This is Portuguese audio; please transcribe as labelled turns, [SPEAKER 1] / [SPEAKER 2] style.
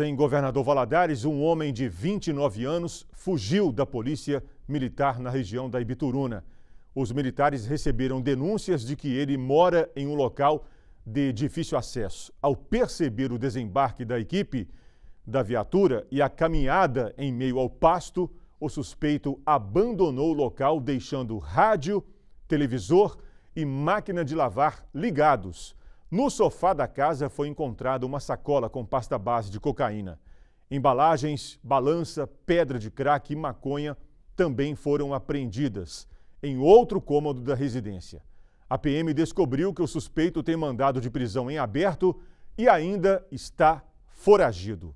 [SPEAKER 1] Em Governador Valadares, um homem de 29 anos fugiu da polícia militar na região da Ibituruna. Os militares receberam denúncias de que ele mora em um local de difícil acesso. Ao perceber o desembarque da equipe da viatura e a caminhada em meio ao pasto, o suspeito abandonou o local, deixando rádio, televisor e máquina de lavar ligados. No sofá da casa foi encontrada uma sacola com pasta base de cocaína. Embalagens, balança, pedra de crack e maconha também foram apreendidas em outro cômodo da residência. A PM descobriu que o suspeito tem mandado de prisão em aberto e ainda está foragido.